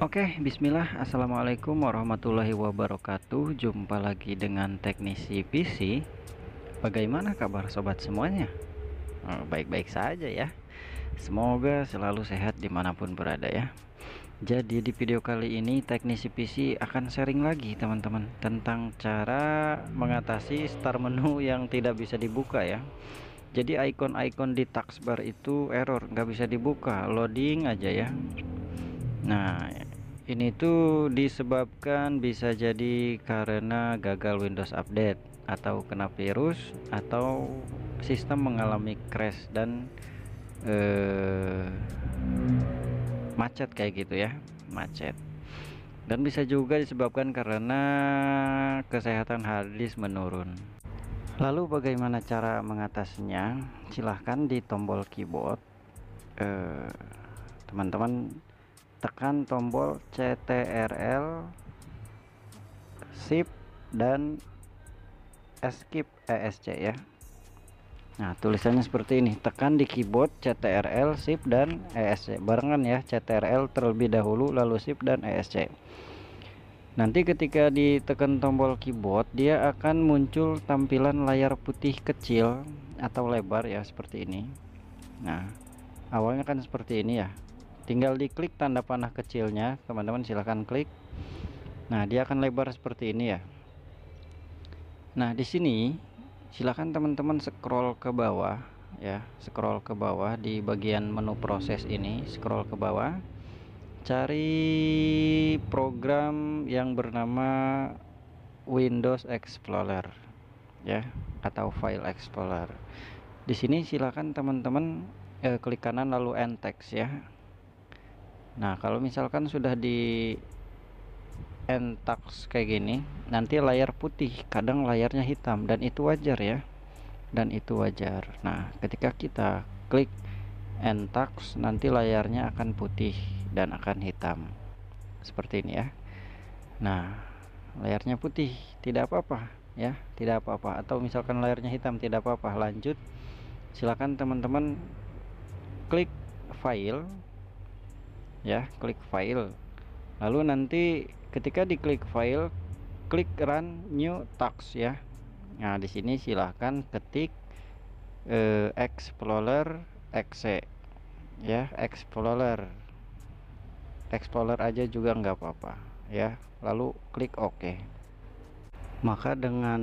Oke, okay, bismillah. Assalamualaikum warahmatullahi wabarakatuh. Jumpa lagi dengan teknisi PC. Bagaimana kabar sobat semuanya? Eh, baik-baik saja ya. Semoga selalu sehat dimanapun berada ya. Jadi di video kali ini teknisi PC akan sharing lagi teman-teman tentang cara mengatasi Start menu yang tidak bisa dibuka ya. Jadi icon-icon di taskbar itu error, nggak bisa dibuka, loading aja ya nah ini tuh disebabkan bisa jadi karena gagal Windows update atau kena virus atau sistem mengalami crash dan eh, macet kayak gitu ya macet dan bisa juga disebabkan karena kesehatan hadis menurun lalu bagaimana cara mengatasinya silahkan di tombol keyboard eh, teman -teman tekan tombol CTRL shift dan escape ESC ya Nah tulisannya seperti ini tekan di keyboard CTRL shift dan ESC barengan ya CTRL terlebih dahulu lalu shift dan ESC Nanti ketika ditekan tombol keyboard dia akan muncul tampilan layar putih kecil atau lebar ya seperti ini. Nah, awalnya kan seperti ini ya tinggal diklik tanda panah kecilnya teman-teman silahkan klik nah dia akan lebar seperti ini ya nah di sini silahkan teman-teman scroll ke bawah ya scroll ke bawah di bagian menu proses ini scroll ke bawah cari program yang bernama Windows Explorer ya atau File Explorer di sini silahkan teman-teman eh, klik kanan lalu end text ya nah kalau misalkan sudah di entax kayak gini nanti layar putih kadang layarnya hitam dan itu wajar ya dan itu wajar nah ketika kita klik entax nanti layarnya akan putih dan akan hitam seperti ini ya nah layarnya putih tidak apa-apa ya tidak apa-apa atau misalkan layarnya hitam tidak apa-apa lanjut silakan teman-teman klik file ya klik file lalu nanti ketika diklik file klik run new task ya nah di sini silahkan ketik eh, explorer exe ya explorer explorer aja juga nggak apa-apa ya lalu klik ok maka dengan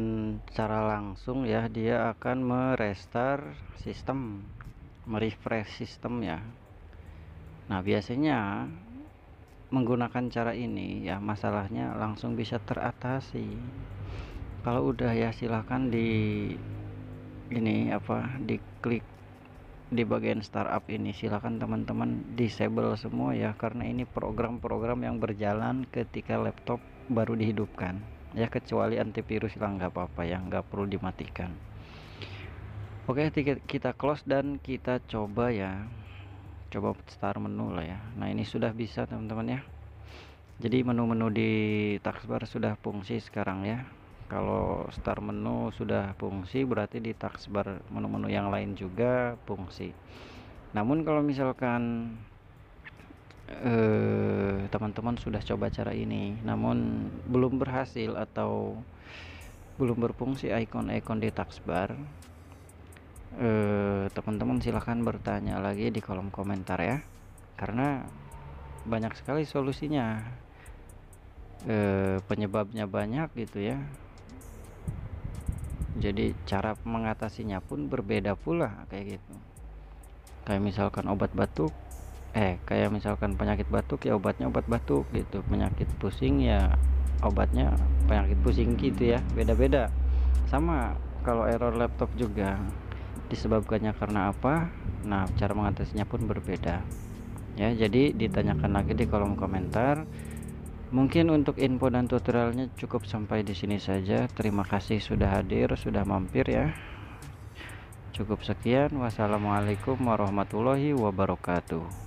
cara langsung ya dia akan merestart sistem merefresh sistem ya Nah, biasanya menggunakan cara ini ya masalahnya langsung bisa teratasi. Kalau udah ya silahkan di ini apa Di klik di bagian startup ini silahkan teman-teman disable semua ya karena ini program-program yang berjalan ketika laptop baru dihidupkan ya kecuali antivirus lah nggak apa-apa ya nggak perlu dimatikan oke kita close dan kita coba ya coba start menu lah ya nah ini sudah bisa teman-teman ya jadi menu-menu di taskbar sudah fungsi sekarang ya kalau start menu sudah fungsi berarti di taskbar menu-menu yang lain juga fungsi namun kalau misalkan eh, teman-teman eh, sudah coba cara ini namun belum berhasil atau belum berfungsi icon-icon di taskbar Eh, teman-teman silahkan bertanya lagi di kolom komentar ya karena banyak sekali solusinya e, penyebabnya banyak gitu ya jadi cara mengatasinya pun berbeda pula kayak gitu kayak misalkan obat batuk eh kayak misalkan penyakit batuk ya obatnya obat batuk gitu penyakit pusing ya obatnya penyakit pusing gitu ya beda-beda sama kalau error laptop juga disebabkannya karena apa nah cara mengatasinya pun berbeda ya jadi ditanyakan lagi di kolom komentar mungkin untuk info dan tutorialnya cukup sampai di sini saja terima kasih sudah hadir sudah mampir ya cukup sekian wassalamualaikum warahmatullahi wabarakatuh